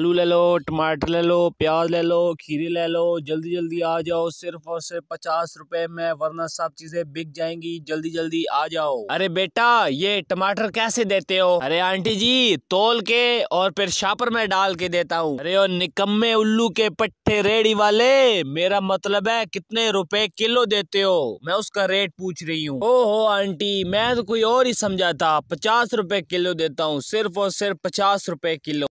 आलू ले लो टमाटर ले लो प्याज ले लो खीरे ले लो जल्दी जल्दी आ जाओ सिर्फ और सिर्फ पचास रुपए में वरना सब चीजें बिक जाएंगी जल्दी जल्दी आ जाओ अरे बेटा ये टमाटर कैसे देते हो अरे आंटी जी तोल के और फिर शापर में डाल के देता हूँ अरे और निकम्मे उल्लू के पट्टे रेडी वाले मेरा मतलब है कितने रुपए किलो देते हो मैं उसका रेट पूछ रही हूँ ओहो आंटी मैं तो कोई और ही समझा था पचास रुपए किलो देता हूँ सिर्फ और सिर्फ पचास रुपए किलो